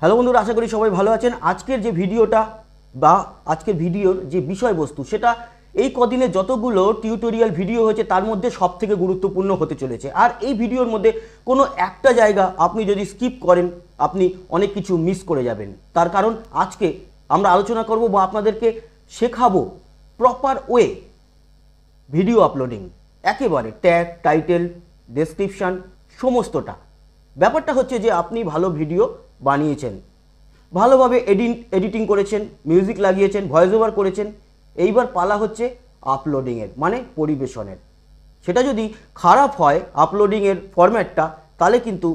hello বন্ধুরা আশা করি সবাই ভালো আছেন আজকের যে ভিডিওটা বা আজকের ভিডিওর যে বিষয়বস্তু সেটা এই কদিনে যতগুলো টিউটোরিয়াল ভিডিও হয়েছে তার মধ্যে সব থেকে গুরুত্বপূর্ণ হতে চলেছে আর এই ভিডিওর মধ্যে কোনো একটা জায়গা আপনি যদি স্কিপ করেন আপনি অনেক কিছু মিস করে যাবেন তার কারণ আজকে আমরা আলোচনা করব বা আপনাদেরকে শেখাবো প্রপার ওয়ে ভিডিও আপলোডিং একেবারে ট্যাগ টাইটেল ডেসক্রিপশান সমস্তটা ব্যাপারটা হচ্ছে যে আপনি ভালো ভিডিও বানিয়েছেন ভালোভাবে এডিট এডিটিং করেছেন মিউজিক লাগিয়েছেন ভয়েস ওভার করেছেন এইবার পালা হচ্ছে আপলোডিংয়ের মানে পরিবেশনের সেটা যদি খারাপ হয় আপলোডিংয়ের ফরম্যাটটা তাহলে কিন্তু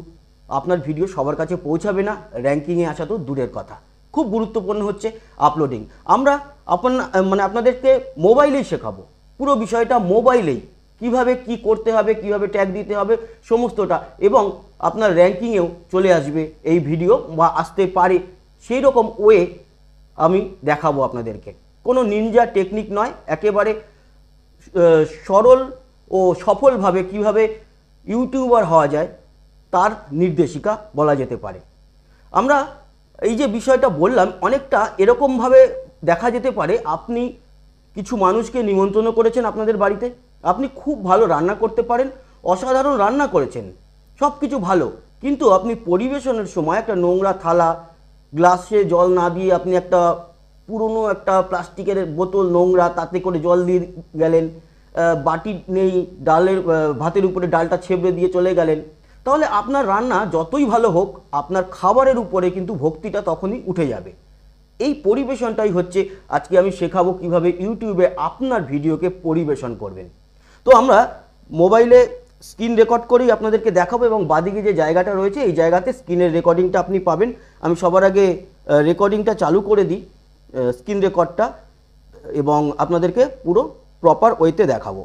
আপনার ভিডিও সবার কাছে পৌঁছাবে না র্যাঙ্কিংয়ে আসা তো দূরের কথা খুব গুরুত্বপূর্ণ হচ্ছে আপলোডিং আমরা আপনা মানে আপনাদেরকে মোবাইলেই শেখাবো পুরো বিষয়টা মোবাইলেই কিভাবে কি করতে হবে কিভাবে ট্যাগ দিতে হবে সমস্তটা এবং আপনার র্যাঙ্কিংয়েও চলে আসবে এই ভিডিও বা আসতে পারে সেই রকম ওয়ে আমি দেখাবো আপনাদেরকে কোনো নিনজা টেকনিক নয় একেবারে সরল ও সফলভাবে কিভাবে ইউটিউবার হওয়া যায় তার নির্দেশিকা বলা যেতে পারে আমরা এই যে বিষয়টা বললাম অনেকটা এরকমভাবে দেখা যেতে পারে আপনি কিছু মানুষকে নিমন্ত্রণ করেছেন আপনাদের বাড়িতে আপনি খুব ভালো রান্না করতে পারেন অসাধারণ রান্না করেছেন সব কিছু ভালো কিন্তু আপনি পরিবেশনের সময় একটা নোংরা থালা গ্লাসে জল না দিয়ে আপনি একটা পুরনো একটা প্লাস্টিকের বোতল নোংরা তাতে করে জল দিয়ে গেলেন বাটি নেই ডালের ভাতের উপরে ডালটা ছেবড়ে দিয়ে চলে গেলেন তাহলে আপনার রান্না যতই ভালো হোক আপনার খাবারের উপরে কিন্তু ভক্তিটা তখনই উঠে যাবে এই পরিবেশনটাই হচ্ছে আজকে আমি শেখাবো কিভাবে ইউটিউবে আপনার ভিডিওকে পরিবেশন করবেন তো আমরা মোবাইলে স্ক্রিন রেকর্ড করেই আপনাদেরকে দেখাবো এবং বাদিকে যে জায়গাটা রয়েছে এই জায়গাতে স্ক্রিনের রেকর্ডিংটা আপনি পাবেন আমি সবার আগে রেকর্ডিংটা চালু করে দিই স্ক্রিন রেকর্ডটা এবং আপনাদেরকে পুরো প্রপার ওয়েতে দেখাবো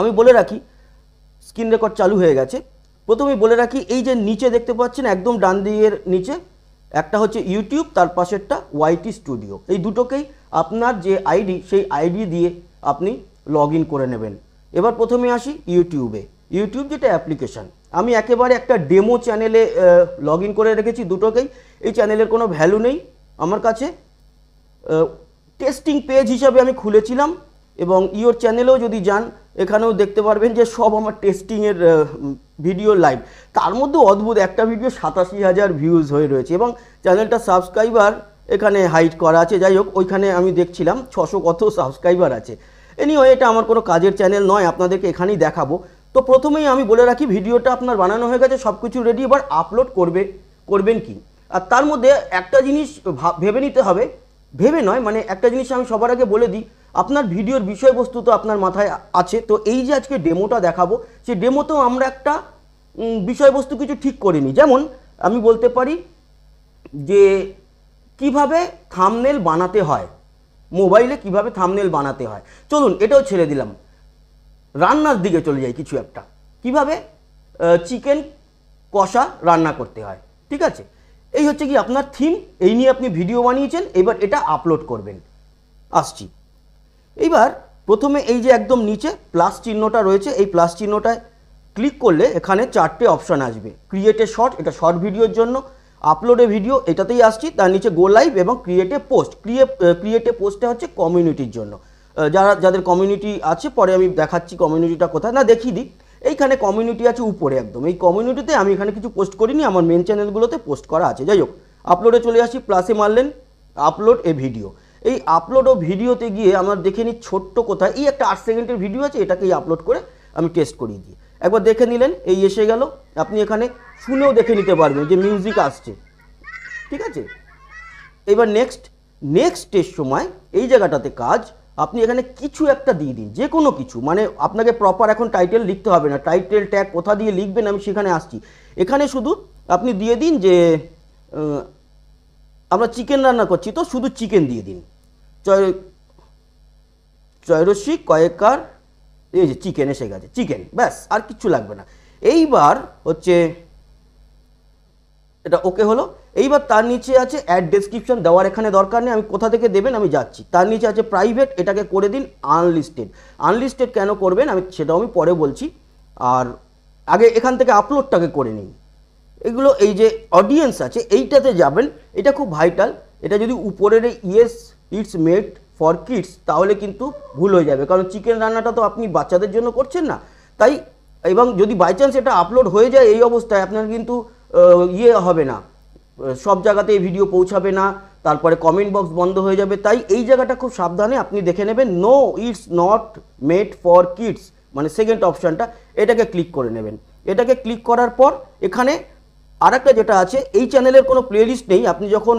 আমি বলে রাখি স্ক্রিন রেকর্ড চালু হয়ে গেছে প্রথমেই বলে রাখি এই যে নিচে দেখতে পাচ্ছেন একদম ডান দিয়ের নিচে একটা হচ্ছে ইউটিউব তার পাশেরটা ওয়াইটি স্টুডিও এই দুটোকেই আপনার যে আইডি সেই আইডি দিয়ে আপনি লগ করে নেবেন এবার প্রথমে আসি ইউটিউবে ইউটিউব যেটা অ্যাপ্লিকেশান আমি একেবারে একটা ডেমো চ্যানেলে লগ করে রেখেছি দুটোকেই এই চ্যানেলের কোনো ভ্যালু নেই আমার কাছে টেস্টিং পেজ হিসাবে আমি খুলেছিলাম এবং ইওর চ্যানেলেও যদি যান এখানেও দেখতে পারবেন যে সব আমার টেস্টিংয়ের ভিডিও লাইভ তার মধ্যে অদ্ভুত একটা ভিডিও সাতাশি হাজার ভিউজ হয়ে রয়েছে এবং চ্যানেলটা সাবস্ক্রাইবার এখানে হাইট করা আছে যাই হোক ওইখানে আমি দেখছিলাম ছশো কত সাবস্ক্রাইবার আছে এনিওয়ে এটা আমার কোনো কাজের চ্যানেল নয় আপনাদেরকে এখানেই দেখাবো তো প্রথমেই আমি বলে রাখি ভিডিওটা আপনার বানানো হয়ে গেছে সব কিছু রেডি এবার আপলোড করবে করবেন কি আর তার মধ্যে একটা জিনিস ভেবে নিতে হবে ভেবে নয় মানে একটা জিনিস আমি সবার আগে বলে দিই আপনার ভিডিওর বিষয়বস্তু তো আপনার মাথায় আছে তো এই যে আজকে ডেমোটা দেখাবো সেই ডেমোতেও আমরা একটা বিষয়বস্তু কিছু ঠিক করে নিই যেমন আমি বলতে পারি যে কিভাবে থামনেল বানাতে হয় মোবাইলে কিভাবে থামনেল বানাতে হয় চলুন এটাও ছেড়ে দিলাম রান্নার দিকে চলে যাই কিছু একটা কিভাবে চিকেন কষা রান্না করতে হয় ঠিক আছে এই হচ্ছে কি আপনার থিম এই নিয়ে আপনি ভিডিও বানিয়েছেন এবার এটা আপলোড করবেন আসছি এইবার প্রথমে এই যে একদম নিচে প্লাস চিহ্নটা রয়েছে এই প্লাস চিহ্নটায় ক্লিক করলে এখানে চারটে অপশান আসবে ক্রিয়েটে শর্ট এটা শর্ট ভিডিওর জন্য আপলোডে ভিডিও এটাতেই আসছি তার নিচে গো লাইভ এবং ক্রিয়েটে পোস্ট ক্রিয়ে ক্রিয়েটে পোস্টটা হচ্ছে কমিউনিটির জন্য যারা যাদের কমিউনিটি আছে পরে আমি দেখাচ্ছি কমিউনিটিটা কোথায় না দেখিয়ে দিই এইখানে কমিউনিটি আছে উপরে একদম এই কমিউনিটিতে আমি এখানে কিছু পোস্ট করিনি আমার মেন চ্যানেলগুলোতে পোস্ট করা আছে যাই হোক আপলোডে চলে আসি প্লাসে মারলেন আপলোড এ ভিডিও এই আপলোড ও ভিডিওতে গিয়ে আমার দেখে নিই ছোট্ট কোথায় এই একটা আট সেকেন্ডের ভিডিও আছে এটাকেই আপলোড করে আমি টেস্ট করিয়ে দিই একবার দেখে নিলেন এই এসে গেল আপনি এখানে শুনেও দেখে নিতে পারবেন যে মিউজিক আসছে ঠিক আছে এবার নেক্সট নেক্সটের সময় এই জায়গাটাতে কাজ আপনি এখানে কিছু একটা দিয়ে দিন যে কোনো কিছু মানে আপনাকে প্রপার এখন টাইটেল লিখতে হবে না টাইটেল ট্যাগ কোথা দিয়ে লিখবেন আমি সেখানে আসছি এখানে শুধু আপনি দিয়ে দিন যে আমরা চিকেন রান্না করছি তো শুধু চিকেন দিয়ে দিন চয় চয়রশ্রী কয়েকার এই যে চিকেন এসে গেছে চিকেন ব্যাস আর কিচ্ছু লাগবে না এইবার হচ্ছে এটা ওকে হলো এইবার তার নিচে আছে অ্যাড ডেসক্রিপশন দেওয়ার এখানে দরকার নেই আমি কোথা থেকে দেবেন আমি যাচ্ছি তার নিচে আছে প্রাইভেট এটাকে করে দিন আনলিস্টেড আনলিস্টেড কেন করবেন আমি সেটাও আমি পরে বলছি আর আগে এখান থেকে আপলোডটাকে করে নিন এগুলো এই যে অডিয়েন্স আছে এইটাতে যাবেন এটা খুব ভাইটাল এটা যদি উপরের yes it's made for kids তাহলে কিন্তু ভুল হয়ে যাবে কারণ চিকেন রান্নাটা তো আপনি বাচ্চাদের জন্য করছেন না তাই এবং যদি বাই চান্স এটা আপলোড হয়ে যায় এই অবস্থায় আপনার কিন্তু ইয়ে হবে না সব জায়গাতে এই ভিডিও পৌঁছাবে না তারপরে কমেন্ট বক্স বন্ধ হয়ে যাবে তাই এই জায়গাটা খুব সাবধানে আপনি দেখে নেবেন no it's not made for kids মানে সেকেন্ড অপশানটা এটাকে ক্লিক করে নেবেন এটাকে ক্লিক করার পর এখানে আরেকটা যেটা আছে এই চ্যানেলের কোনো প্লেলিস্ট নেই আপনি যখন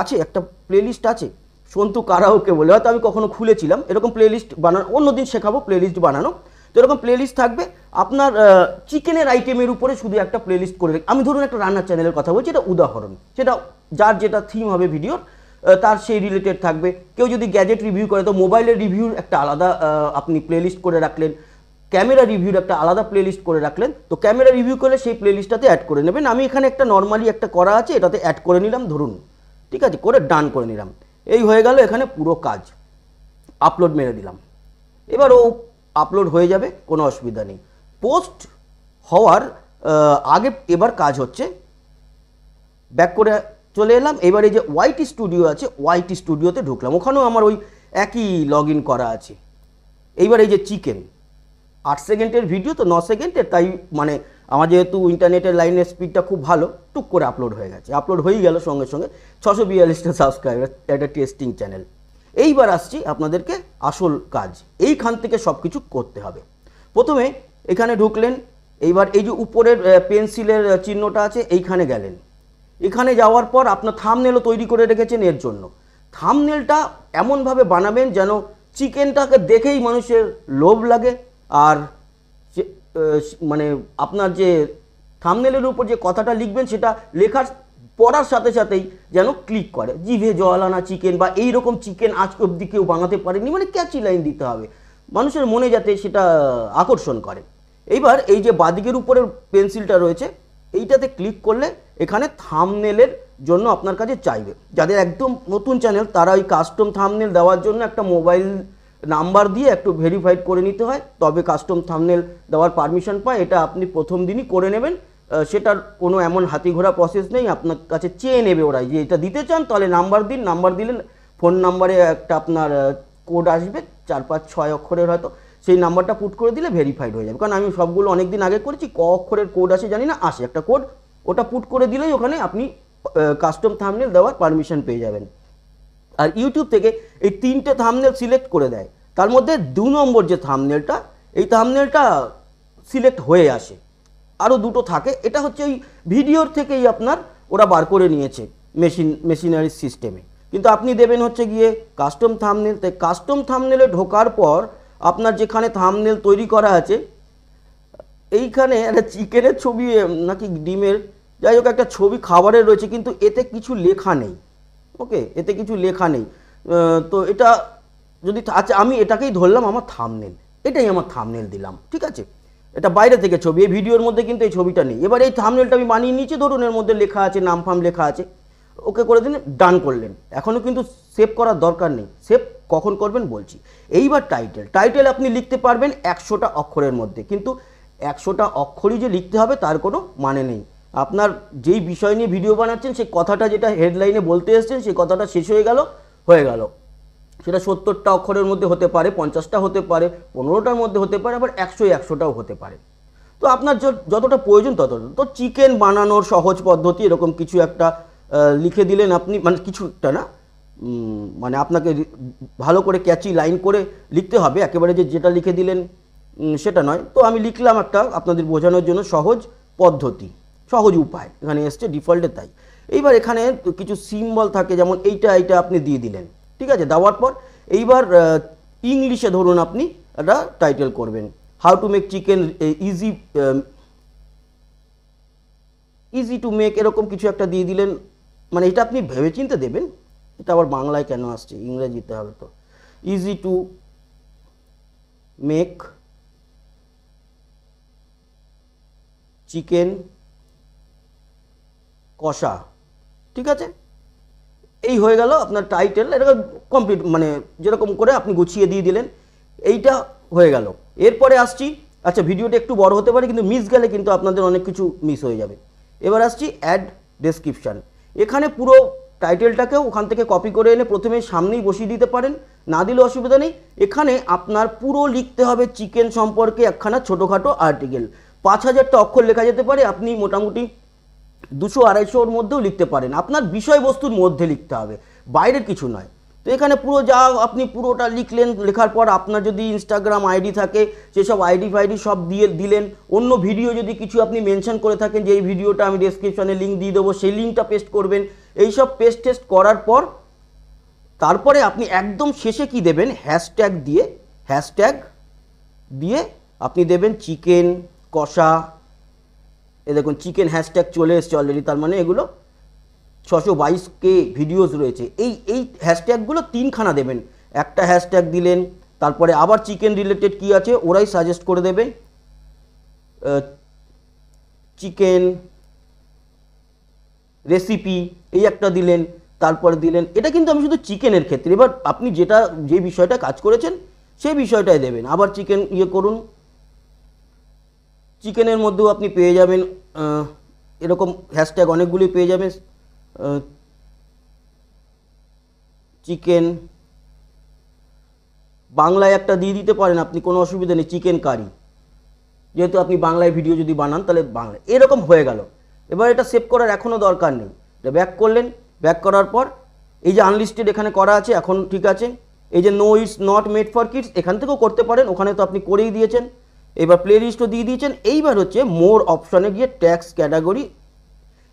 আছে একটা প্লেলিস্ট আছে সন্তু কারাওকে বলে হয়তো আমি কখনো খুলেছিলাম এরকম প্লেলিস্ট বানানো অন্য দিন শেখাবো প্লেলিস্ট বানানো তো এরকম প্লেলিস্ট থাকবে আপনার চিকেনের আইটেমের উপরে শুধু একটা প্লেলিস্ট করে আমি ধরুন একটা রান্নার চ্যানেলের কথা বলছি এটা উদাহরণ সেটা যার যেটা থিম হবে ভিডিওর তার সেই রিলেটেড থাকবে কেউ যদি গ্যাজেট রিভিউ করে তো মোবাইলের রিভিউর একটা আলাদা আপনি প্লেলিস্ট করে রাখলেন ক্যামেরা রিভিউর একটা আলাদা প্লেলিস্ট করে রাখলেন তো ক্যামেরা রিভিউ করলে সেই প্লেলিস্টটাতে অ্যাড করে নেবেন আমি এখানে একটা নর্মালি একটা করা আছে এটাতে অ্যাড করে নিলাম ধরুন ঠিক আছে করে ডান করে নিলাম এই হয়ে গেল এখানে পুরো কাজ আপলোড মেরে দিলাম এবার ও আপলোড হয়ে যাবে কোনো অসুবিধা নেই পোস্ট হওয়ার আগে এবার কাজ হচ্ছে ব্যাক করে চলে এলাম এবারে যে ওয়াইটি স্টুডিও আছে ওয়াইটি স্টুডিওতে ঢুকলাম ওখানেও আমার ওই একই লগ করা আছে এইবার এই যে চিকেন আট সেকেন্ডের ভিডিও তো ন সেকেন্ডের তাই মানে আমার যেহেতু ইন্টারনেটের লাইনের স্পিডটা খুব ভালো টুক করে আপলোড হয়ে গেছে আপলোড হয়েই গেল সঙ্গে সঙ্গে ছশো বিয়াল্লিশটা সাবস্ক্রাইবার একটা টেস্টিং চ্যানেল এইবার আসছি আপনাদেরকে আসল কাজ এইখান থেকে সব কিছু করতে হবে প্রথমে এখানে ঢুকলেন এইবার এই যে উপরের পেন্সিলের চিহ্নটা আছে এইখানে গেলেন এখানে যাওয়ার পর আপনার থামনেলও তৈরি করে রেখেছেন এর জন্য থামনেলটা এমনভাবে বানাবেন যেন চিকেনটাকে দেখেই মানুষের লোভ লাগে আর মানে আপনার যে থামনেলের উপর যে কথাটা লিখবেন সেটা লেখার পড়ার সাথে সাথেই যেন ক্লিক করে জিভে জল আনা চিকেন বা এই রকম চিকেন আজ অবধি কেউ বানাতে পারেনি মানে ক্যাচি লাইন দিতে হবে মানুষের মনে যাতে সেটা আকর্ষণ করে এইবার এই যে বাদিকের উপরের পেন্সিলটা রয়েছে এইটাতে ক্লিক করলে এখানে থামনেলের জন্য আপনার কাছে চাইবে যাদের একদম নতুন চ্যানেল তারা ওই কাস্টম থামনেল দেওয়ার জন্য একটা মোবাইল নাম্বার দিয়ে একটু ভেরিফাইড করে নিতে হয় তবে কাস্টম থামনেল দেওয়ার পারমিশন পায় এটা আপনি প্রথম দিনই করে নেবেন সেটার কোনো এমন হাতি ঘোরা প্রসেস নেই আপনার কাছে চেয়ে নেবে ওরাই যে এটা দিতে চান তাহলে নাম্বার দিন নাম্বার দিলেন ফোন নাম্বারে একটা আপনার কোড আসবে চার পাঁচ ছয় অক্ষরের হয়তো সেই নাম্বারটা পুট করে দিলে ভেরিফাইড হয়ে যাবে কারণ আমি সবগুলো অনেক দিন আগে করেছি ক অক্ষরের কোড আসে জানি না আসে একটা কোড ওটা পুট করে দিলেই ওখানে আপনি কাস্টম থামনেল দেওয়ার পারমিশন পেয়ে যাবেন আর ইউটিউব থেকে এই তিনটে থামনেল সিলেক্ট করে দেয় তার মধ্যে দু নম্বর যে থামনেলটা এই থামনেলটা সিলেক্ট হয়ে আসে আরও দুটো থাকে এটা হচ্ছে ওই ভিডিওর থেকেই আপনার ওরা বার করে নিয়েছে মেশিন মেশিনারি সিস্টেমে কিন্তু আপনি দেবেন হচ্ছে গিয়ে কাস্টম থামনেল তাই কাস্টম থামনেলে ঢোকার পর আপনার যেখানে থামনেল তৈরি করা আছে এইখানে একটা চিকেনের ছবি নাকি ডিমের যাই হোক একটা ছবি খাবারের রয়েছে কিন্তু এতে কিছু লেখা নেই ওকে এতে কিছু লেখা নেই তো এটা যদি আচ্ছা আমি এটাকেই ধরলাম আমার থামনেল এটাই আমার থামনেল দিলাম ঠিক আছে এটা বাইরে থেকে ছবি এই ভিডিওর মধ্যে কিন্তু এই ছবিটা নেই এবার এই থামনেলটা আমি বানিয়ে নিয়েছি ধরুন এর মধ্যে লেখা আছে নাম ফাম লেখা আছে ওকে করে দিন ডান করলেন এখনও কিন্তু সেভ করার দরকার নেই সেভ কখন করবেন বলছি এইবার টাইটেল টাইটেল আপনি লিখতে পারবেন একশোটা অক্ষরের মধ্যে কিন্তু একশোটা অক্ষরই যে লিখতে হবে তার কোনো মানে নেই আপনার যেই বিষয় নিয়ে ভিডিও বানাচ্ছেন সেই কথাটা যেটা হেডলাইনে বলতে এসছেন সেই কথাটা শেষ হয়ে গেল হয়ে গেল সেটা সত্তরটা অক্ষরের মধ্যে হতে পারে পঞ্চাশটা হতে পারে পনেরোটার মধ্যে হতে পারে আবার একশো একশোটাও হতে পারে তো আপনার যতটা প্রয়োজন ততটা তো চিকেন বানানোর সহজ পদ্ধতি এরকম কিছু একটা লিখে দিলেন আপনি মানে কিছুটা না মানে আপনাকে ভালো করে ক্যাচি লাইন করে লিখতে হবে একেবারে যে যেটা লিখে দিলেন সেটা নয় তো আমি লিখলাম একটা আপনাদের বোঝানোর জন্য সহজ পদ্ধতি সহজ উপায় এখানে এসছে ডিফল্টে তাই এইবার এখানে কিছু সিম্বল থাকে যেমন এইটা এইটা আপনি দিয়ে দিলেন ঠিক আছে দেওয়ার পর এইবার ইংলিশে ধরুন আপনি একটা টাইটেল করবেন how to make chicken easy easy to make এরকম কিছু একটা দিয়ে দিলেন মানে এটা আপনি ভেবেচিন্তে দেবেন এটা আবার বাংলায় কেন আসছে ইংরেজিতে হবে তো ইজি টু মেক চিকেন কষা ঠিক আছে এই হয়ে গেল আপনার টাইটেল এটাকে কমপ্লিট মানে যেরকম করে আপনি গুছিয়ে দিয়ে দিলেন এইটা হয়ে গেল এরপরে আসছি আচ্ছা ভিডিওটা একটু বড় হতে পারে কিন্তু মিস গেলে কিন্তু আপনাদের অনেক কিছু মিস হয়ে যাবে এবার আসছি অ্যাড ডেসক্রিপশান এখানে পুরো টাইটেলটাকেও ওখান থেকে কপি করে এনে প্রথমে সামনেই বসিয়ে দিতে পারেন না দিলে অসুবিধা নেই এখানে আপনার পুরো লিখতে হবে চিকেন সম্পর্কে একখানা ছোটোখাটো আর্টিকেল পাঁচ হাজারটা অক্ষর লেখা যেতে পারে আপনি মোটামুটি দুশো আড়াইশোর মধ্যেও লিখতে পারেন আপনার বিষয়বস্তুর মধ্যে লিখতে হবে বাইরের কিছু নয় তো এখানে পুরো যা আপনি পুরোটা লিখলেন লেখার পর আপনার যদি ইনস্টাগ্রাম আইডি থাকে সেসব আইডি ফাইডি সব দিয়ে দিলেন অন্য ভিডিও যদি কিছু আপনি মেনশন করে থাকেন যে এই ভিডিওটা আমি ডেসক্রিপশানে লিঙ্ক দিয়ে দেবো সেই লিঙ্কটা পেস্ট করবেন এইসব পেস্ট টেস্ট করার পর তারপরে আপনি একদম শেষে কি দেবেন হ্যাশট্যাগ দিয়ে হ্যাশট্যাগ দিয়ে আপনি দেবেন চিকেন কষা এ দেখুন চিকেন হ্যাশট্যাগ চলে এসছে অলরেডি তার মানে এগুলো ছশো বাইশ কে ভিডিওস রয়েছে এই এই হ্যাশট্যাগুলো তিনখানা দেবেন একটা হ্যাশট্যাগ দিলেন তারপরে আবার চিকেন রিলেটেড কি আছে ওরাই সাজেস্ট করে দেবে চিকেন রেসিপি এই একটা দিলেন তারপরে দিলেন এটা কিন্তু আমি শুধু চিকেনের ক্ষেত্রে এবার আপনি যেটা যে বিষয়টা কাজ করেছেন সেই বিষয়টাই দেবেন আবার চিকেন ইয়ে করুন চিকেনের মধ্যেও আপনি পেয়ে যাবেন এরকম হ্যাশট্যাগ অনেকগুলি পেয়ে যাবেন চিকেন বাংলায় একটা দিয়ে দিতে পারেন আপনি কোনো অসুবিধা নেই চিকেন কারি যেহেতু আপনি বাংলায় ভিডিও যদি বানান তাহলে বাংলা এরকম হয়ে গেল এবার এটা সেভ করার এখনও দরকার নেই এটা ব্যাক করলেন ব্যাক করার পর এই যে আনলিস্টেড এখানে করা আছে এখন ঠিক আছে এই যে no it's not made for kids এখান থেকেও করতে পারেন ওখানে তো আপনি করেই দিয়েছেন এবার প্লে লিস্টও দিয়ে দিয়েছেন এইবার হচ্ছে মোর অপশানে গিয়ে ট্যাক্স ক্যাটাগরি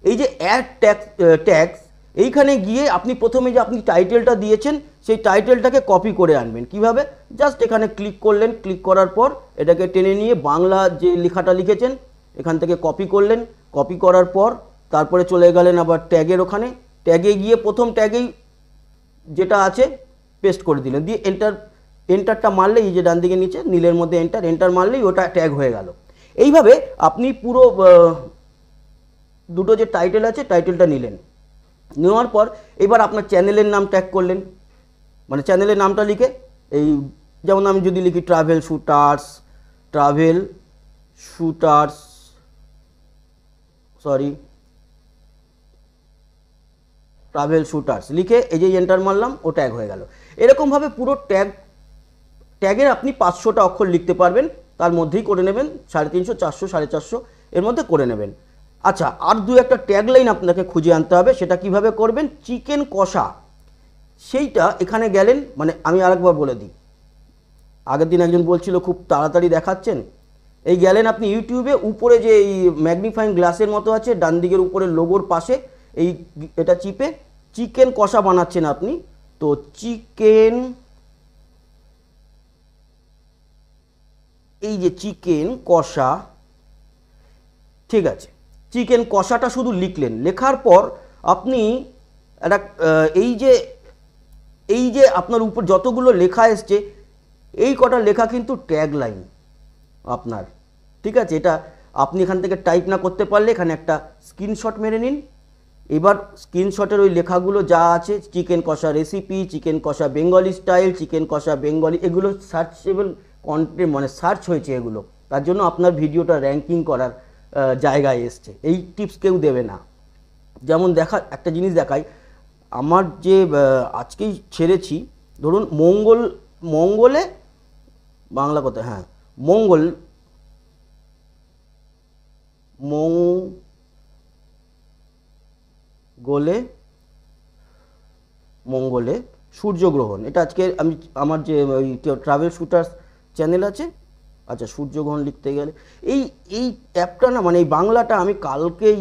এই যে অ্যাড ট্যাক্স ট্যাক্স এইখানে গিয়ে আপনি প্রথমে যে আপনি টাইটেলটা দিয়েছেন সেই টাইটেলটাকে কপি করে আনবেন কিভাবে জাস্ট এখানে ক্লিক করলেন ক্লিক করার পর এটাকে টেনে নিয়ে বাংলা যে লেখাটা লিখেছেন এখান থেকে কপি করলেন কপি করার পর তারপরে চলে গেলেন আবার ট্যাগের ওখানে ট্যাগে গিয়ে প্রথম ট্যাগেই যেটা আছে পেস্ট করে দিলেন দিয়ে এন্টার এন্টারটা মারলেই যে ডান দিকে নিচে নীলের মধ্যে এন্টার এন্টার মারলেই ওটা ট্যাগ হয়ে গেল এইভাবে আপনি পুরো দুটো যে টাইটেল আছে টাইটেলটা নিলেন নেওয়ার পর এবার আপনার চ্যানেলের নাম ট্যাগ করলেন মানে চ্যানেলের নামটা লিখে এই যেমন আমি যদি লিখি travel shooters travel shooters sorry travel shooters লিখে এই যে এন্টার মারলাম ও ট্যাগ হয়ে গেল এরকমভাবে পুরো ট্যাগ ট্যাগের আপনি পাঁচশোটা অক্ষর লিখতে পারবেন তার মধ্যেই করে নেবেন সাড়ে তিনশো চারশো সাড়ে চারশো এর মধ্যে করে নেবেন আচ্ছা আর দু একটা ট্যাগ লাইন আপনাকে খুঁজে আনতে হবে সেটা কিভাবে করবেন চিকেন কষা সেইটা এখানে গেলেন মানে আমি আরেকবার বলে দিই আগের দিন একজন বলছিল খুব তাড়াতাড়ি দেখাচ্ছেন এই গেলেন আপনি ইউটিউবে উপরে যে এই ম্যাগনিফাইং গ্লাসের মতো আছে ডান দিকের উপরে লোগোর পাশে এই এটা চিপে চিকেন কষা বানাচ্ছেন আপনি তো চিকেন এই যে চিকেন কষা ঠিক আছে চিকেন কষাটা শুধু লিখলেন লেখার পর আপনি একটা এই যে এই যে আপনার উপর যতগুলো লেখা এসছে এই কটা লেখা কিন্তু ট্যাগ লাইন আপনার ঠিক আছে এটা আপনি এখান থেকে টাইপ না করতে পারলে এখানে একটা স্ক্রিনশট মেরে নিন এবার স্ক্রিনশটের ওই লেখাগুলো যা আছে chicken kosha recipe chicken kosha Bengali style chicken kosha Bengali এগুলো সার্চেবল কন্টে মানে সার্চ হয়েছে এগুলো তার জন্য আপনার ভিডিওটা র্যাঙ্কিং করার জায়গায় এসছে এই টিপস কেউ দেবে না যেমন দেখা একটা জিনিস দেখাই আমার যে আজকেই ছেড়েছি ধরুন মঙ্গল মঙ্গলে বাংলা কথা হ্যাঁ মঙ্গল মঙ্গলে মঙ্গলে সূর্যগ্রহণ এটা আজকে আমি আমার যে ওই ট্রাভেল শুটার্স চ্যানেল আছে আচ্ছা সূর্যগ্রহণ লিখতে গেলে এই এই অ্যাপটা না মানে এই বাংলাটা আমি কালকেই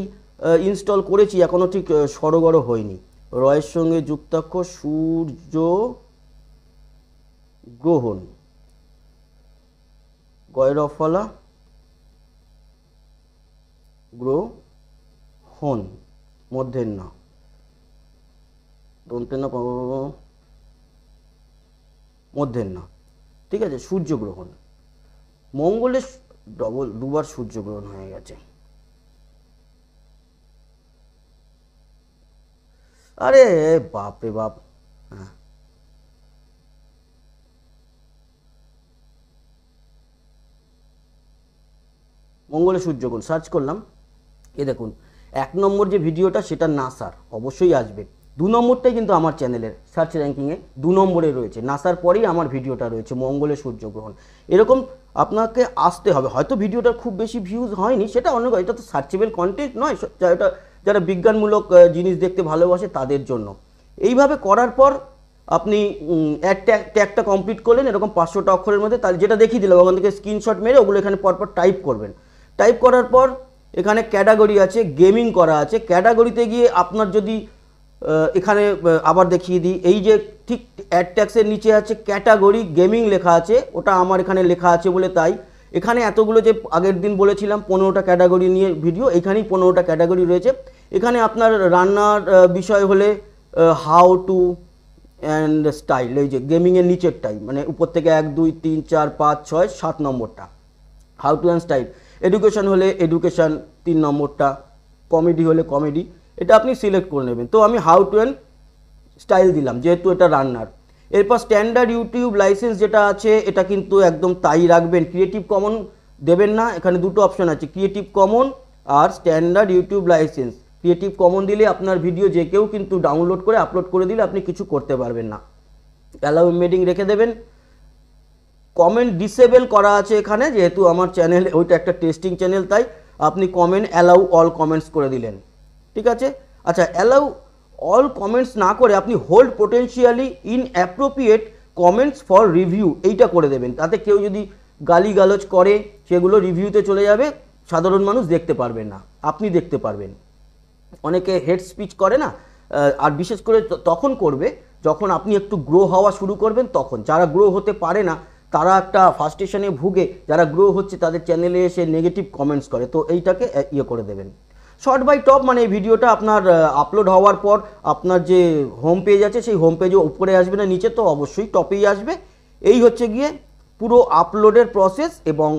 ইনস্টল করেছি এখনও ঠিক সরগর হয়নি রয়ের সঙ্গে যুক্তাক্ষ সূর্য গ্রহণ গয়রফলা গ্রহণ না মধ্যে না ঠিক আছে সূর্যগ্রহণ মঙ্গলে ডবল দুবার সূর্যগ্রহণ হয়ে গেছে আরে বাপরে বাপ হ্যাঁ মঙ্গলে সূর্যগ্রহণ সার্চ করলাম এ দেখুন এক নম্বর যে ভিডিওটা সেটা নাসার অবশ্যই আসবে দু নম্বরটাই কিন্তু আমার চ্যানেলের সার্চ র্যাঙ্কিংয়ে দু নম্বরে রয়েছে নাসার পরেই আমার ভিডিওটা রয়েছে মঙ্গলের সূর্যগ্রহণ এরকম আপনাকে আসতে হবে হয়তো ভিডিওটার খুব বেশি ভিউজ হয়নি সেটা অনেক এটা তো সার্চেবল কন্টেন্ট নয় এটা যারা বিজ্ঞানমূলক জিনিস দেখতে ভালোবাসে তাদের জন্য এইভাবে করার পর আপনি এক ট্যাগ ট্যাগটা কমপ্লিট করলেন এরকম পাঁচশোটা অক্ষরের মধ্যে তাহলে যেটা দেখিয়ে দিলাম ওখান থেকে স্ক্রিনশট মেরে ওগুলো এখানে পরপর টাইপ করবেন টাইপ করার পর এখানে ক্যাটাগরি আছে গেমিং করা আছে ক্যাটাগরিতে গিয়ে আপনার যদি এখানে আবার দেখিয়ে দিই এই যে ঠিক অ্যাড ট্যাক্সের নিচে আছে ক্যাটাগরি গেমিং লেখা আছে ওটা আমার এখানে লেখা আছে বলে তাই এখানে এতগুলো যে আগের দিন বলেছিলাম পনেরোটা ক্যাটাগরি নিয়ে ভিডিও এখানেই পনেরোটা ক্যাটাগরি রয়েছে এখানে আপনার রান্নার বিষয় হলে হাউ টু অ্যান্ড স্টাইল এই যে গেমিংয়ের নিচের টাই মানে উপর থেকে এক দুই তিন চার পাঁচ ছয় সাত নম্বরটা how to and style education হলে এডুকেশন তিন নম্বরটা কমেডি হলে কমেডি এটা আপনি সিলেক্ট করে নেবেন তো আমি হাউ টুয়েল স্টাইল দিলাম যেহেতু এটা রান্নার এরপর স্ট্যান্ডার্ড ইউটিউব লাইসেন্স যেটা আছে এটা কিন্তু একদম তাই রাখবেন ক্রিয়েটিভ কমন দেবেন না এখানে দুটো অপশন আছে ক্রিয়েটিভ কমন আর standard YouTube license creative common দিলে আপনার ভিডিও যে কেউ কিন্তু ডাউনলোড করে আপলোড করে দিলে আপনি কিছু করতে পারবেন না অ্যালাউ মেডিং রেখে দেবেন কমেন্ট ডিসেবেল করা আছে এখানে যেহেতু আমার চ্যানেল ওইটা একটা টেস্টিং চ্যানেল তাই আপনি কমেন্ট অ্যালাউ অল কমেন্টস করে দিলেন ঠিক আছে আচ্ছা অ্যালাউ অল কমেন্টস না করে আপনি hold potentially appropriate comments for review এইটা করে দেবেন তাতে কেউ যদি গালিগালজ করে সেগুলো রিভিউতে চলে যাবে সাধারণ মানুষ দেখতে পারবে না আপনি দেখতে পারবেন অনেকে হেড স্পিচ করে না আর বিশেষ করে তখন করবে যখন আপনি একটু গ্রো হওয়া শুরু করবেন তখন যারা গ্রো হতে পারে না তারা একটা ফার্স্টেশনে ভুগে যারা গ্রো হচ্ছে তাদের চ্যানেলে এসে নেগেটিভ কমেন্টস করে তো এইটাকে ইয়ে করে দেবেন শর্ট বাই টপ মানে এই ভিডিওটা আপনার আপলোড হওয়ার পর আপনার যে হোম পেজ আছে সেই হোম পেজে উপরে আসবে না নিচে তো অবশ্যই টপেই আসবে এই হচ্ছে গিয়ে পুরো আপলোডের প্রসেস এবং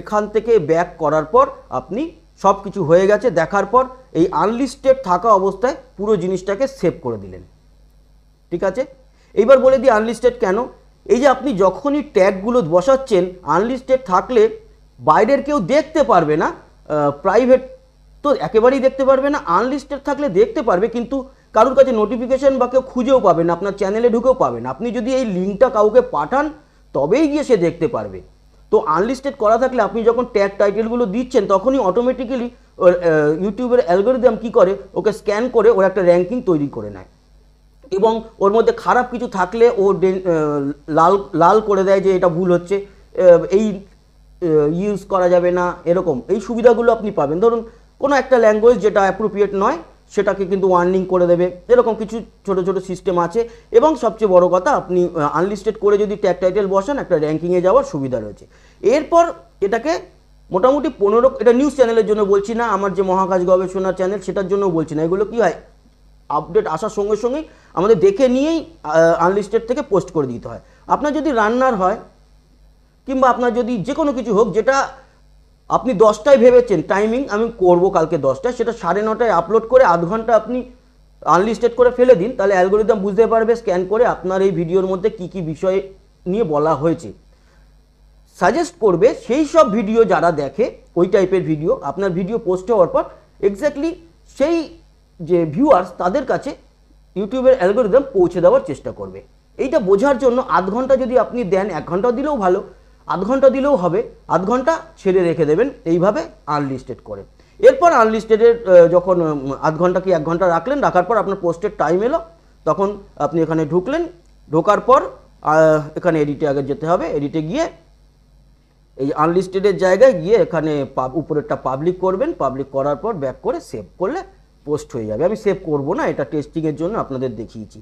এখান থেকে ব্যাক করার পর আপনি সব কিছু হয়ে গেছে দেখার পর এই আনলিস্টেড থাকা অবস্থায় পুরো জিনিসটাকে সেভ করে দিলেন ঠিক আছে এইবার বলে দিই আনলিস্টেড কেন এই যে আপনি যখনই ট্যাগগুলো বসাচ্ছেন আনলিস্টেড থাকলে বাইরের কেউ দেখতে পারবে না প্রাইভেট তো একেবারেই দেখতে পারবে না আনলিস্টেড থাকলে দেখতে পারবে কিন্তু কারোর কাছে নোটিফিকেশান বা কেউ খুঁজেও পাবেন আপনার চ্যানেলে ঢুকেও পাবেন আপনি যদি এই লিঙ্কটা কাউকে পাঠান তবেই গিয়ে সে দেখতে পারবে তো আনলিস্টেড করা থাকলে আপনি যখন ট্যাগ টাইটেলগুলো দিচ্ছেন তখনই অটোমেটিক্যালি ইউটিউবের অ্যালগোরিদম কি করে ওকে স্ক্যান করে ওর একটা র্যাঙ্কিং তৈরি করে নেয় এবং ওর মধ্যে খারাপ কিছু থাকলে ও লাল লাল করে দেয় যে এটা ভুল হচ্ছে এই ইউজ করা যাবে না এরকম এই সুবিধাগুলো আপনি পাবেন ধরুন কোনো একটা ল্যাঙ্গুয়েজ যেটা অ্যাপ্রোপ্রিয়েট নয় সেটাকে কিন্তু ওয়ার্নিং করে দেবে এরকম কিছু ছোট ছোট সিস্টেম আছে এবং সবচেয়ে বড় কথা আপনি আনলিস্টেড করে যদি ট্যাগ টাইটেল বসান একটা র্যাঙ্কিংয়ে যাওয়ার সুবিধা রয়েছে এরপর এটাকে মোটামুটি পনেরো এটা নিউজ চ্যানেলের জন্য বলছি না আমার যে মহাকাশ গবেষণা চ্যানেল সেটার জন্য বলছি না এগুলো কী হয় আপডেট আসার সঙ্গে সঙ্গেই আমাদের দেখে নিয়েই আনলিস্টেড থেকে পোস্ট করে দিতে হয় আপনার যদি রান্নার হয় কিংবা আপনার যদি যে কোনো কিছু হোক যেটা আপনি দশটায় ভেবেছেন টাইমিং আমি করব কালকে দশটায় সেটা সাড়ে নটায় আপলোড করে আধ ঘন্টা আপনি আনলিস্টেড করে ফেলে দিন তাহলে অ্যালগোরিদম বুঝতে পারবে স্ক্যান করে আপনার এই ভিডিওর মধ্যে কি কি বিষয় নিয়ে বলা হয়েছে সাজেস্ট করবে সেই সব ভিডিও যারা দেখে ওই টাইপের ভিডিও আপনার ভিডিও পোস্ট হওয়ার পর এক্স্যাক্টলি সেই যে ভিউয়ার্স তাদের কাছে ইউটিউবের অ্যালগোরিদম পৌঁছে দেওয়ার চেষ্টা করবে এইটা বোঝার জন্য আধ ঘন্টা যদি আপনি দেন এক ঘন্টা দিলেও ভালো আধ ঘন্টা দিলেও হবে আধ ঘন্টা ছেড়ে রেখে দেবেন এইভাবে আনলিস্টেড করে এরপর আনলিস্টেডের যখন আধ ঘন্টা কি এক ঘন্টা রাখলেন রাখার পর আপনার পোস্টের টাইম এলো তখন আপনি এখানে ঢুকলেন ঢোকার পর এখানে এডিটে আগে যেতে হবে এডিটে গিয়ে এই আনলিস্টেডের জায়গায় গিয়ে এখানে উপরেরটা পাবলিক করবেন পাবলিক করার পর ব্যাক করে সেভ করলে পোস্ট হয়ে যাবে আমি সেভ করব না এটা টেস্টিংয়ের জন্য আপনাদের দেখিয়েছি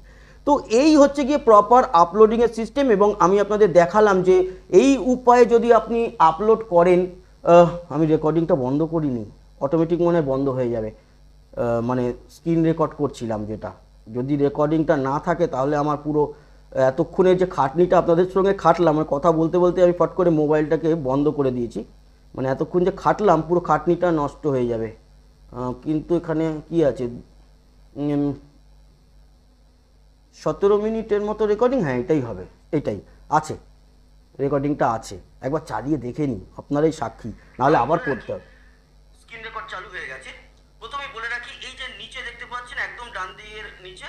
তো এই হচ্ছে গিয়ে প্রপার আপলোডিংয়ের সিস্টেম এবং আমি আপনাদের দেখালাম যে এই উপায়ে যদি আপনি আপলোড করেন আমি রেকর্ডিংটা বন্ধ করিনি অটোমেটিক মনে বন্ধ হয়ে যাবে মানে স্ক্রিন রেকর্ড করছিলাম যেটা যদি রেকর্ডিংটা না থাকে তাহলে আমার পুরো এতক্ষণের যে খাটনিটা আপনাদের সঙ্গে খাটলাম মানে কথা বলতে বলতে আমি ফট করে মোবাইলটাকে বন্ধ করে দিয়েছি মানে এতক্ষণ যে খাটলাম পুরো খাটনিটা নষ্ট হয়ে যাবে কিন্তু এখানে কি আছে সতেরো মিনিটের মতো রেকর্ডিং হ্যাঁ এটাই হবে এটাই আছে রেকর্ডিংটা আছে একবার চালিয়ে দেখে নিই আপনারাই সাক্ষী নাহলে আবার করতে হবে স্ক্রিন রেকর্ড চালু হয়ে গেছে প্রথমে বলে রাখি এই যে নিচে দেখতে পাচ্ছেন একদম ডান দিকের নিচে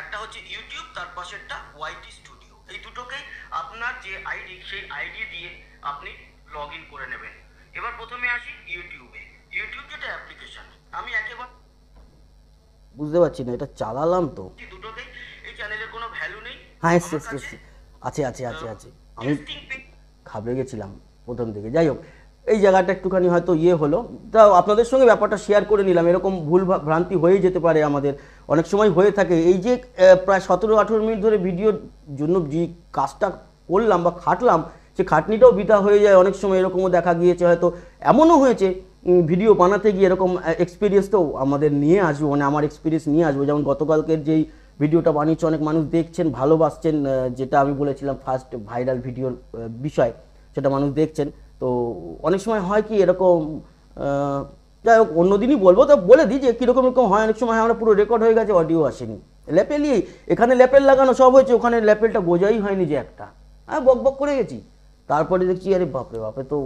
একটা হচ্ছে ইউটিউব তার পাশেরটা ওয়াইটি স্টুডিও এই দুটোকেই আপনার যে আইডি সেই আইডি দিয়ে আপনি লগ ইন করে নেবেন এবার প্রথমে আসি ইউটিউবে ইউটিউব যেটা অ্যাপ্লিকেশন আমি একেবারে বুঝতে পারছি না এটা চালালাম তো দুটোকেই চ্যানেলের কোনো ভ্যালু নেই হ্যাঁ এসছে এসছে আছে আছে আছে আছে আমি খাবড়ে গেছিলাম প্রথম থেকে যাই হোক এই জায়গাটা একটুখানি হয়তো ইয়ে হলো তা আপনাদের সঙ্গে ব্যাপারটা শেয়ার করে নিলাম এরকম ভুল ভ্রান্তি হয়ে যেতে পারে আমাদের অনেক সময় হয়ে থাকে এই যে প্রায় সতেরো আঠেরো মিনিট ধরে ভিডিওর জন্য যে কাজটা করলাম বা খাটলাম সে খাটনিটাও বৃথা হয়ে যায় অনেক সময় এরকমও দেখা গিয়েছে হয়তো এমনও হয়েছে ভিডিও বানাতে গিয়ে এরকম এক্সপিরিয়েন্স তো আমাদের নিয়ে আসবো মানে আমার এক্সপিরিয়েন্স নিয়ে আসবো যেমন গতকালকের যেই ভিডিওটা বানিয়েছে অনেক মানুষ দেখছেন ভালোবাসছেন যেটা আমি বলেছিলাম ফার্স্ট ভাইরাল ভিডিওর বিষয় সেটা মানুষ দেখছেন তো অনেক সময় হয় কি এরকম যাই হোক অন্যদিনই বলবো তো বলে দিই যে কীরকম এরকম হয় অনেক সময় আমরা পুরো রেকর্ড হয়ে গেছে অডিও আসেনি লেপেলই এখানে লেপেল লাগানো সব হয়েছে ওখানে লেপেলটা বোঝাই হয়নি যে একটা হ্যাঁ বক বক করে গেছি তারপরে দেখছি আরে বাপরে বাপরে তো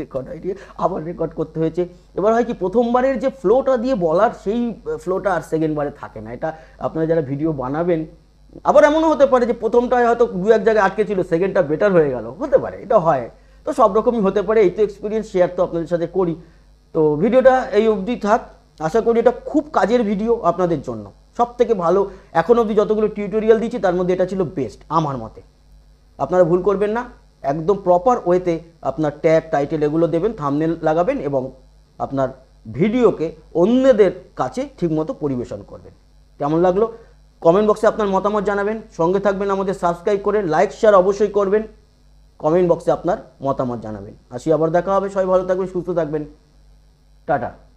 রেকর্ড হয়নি আবার রেকর্ড করতে হয়েছে এবার হয় কি প্রথমবারের যে ফ্লোটা দিয়ে বলার সেই ফ্লোটা আর সেকেন্ডবারে থাকে না এটা আপনারা যারা ভিডিও বানাবেন আবার এমনও হতে পারে যে প্রথমটায় হয়তো দু এক জায়গায় আটকে ছিল সেকেন্ডটা বেটার হয়ে গেল হতে পারে এটা হয় তো সব রকমই হতে পারে এই তো এক্সপিরিয়েন্স শেয়ার তো আপনাদের সাথে করি তো ভিডিওটা এই অবধি থাক আশা করি এটা খুব কাজের ভিডিও আপনাদের জন্য সব থেকে ভালো এখন অবধি যতগুলো টিউটোরিয়াল দিয়েছি তার মধ্যে এটা ছিল বেস্ট আমার মতে আপনারা ভুল করবেন না একদম প্রপার ওয়েতে আপনার ট্যাগ টাইটেল এগুলো দেবেন থামনেল লাগাবেন এবং আপনার ভিডিওকে অন্যদের কাছে ঠিকমতো পরিবেশন করবেন কেমন লাগলো কমেন্ট বক্সে আপনার মতামত জানাবেন সঙ্গে থাকবেন আমাদের সাবস্ক্রাইব করে লাইক শেয়ার অবশ্যই করবেন কমেন্ট বক্সে আপনার মতামত জানাবেন আসি আবার দেখা হবে সবাই ভালো থাকবেন সুস্থ থাকবেন টাটা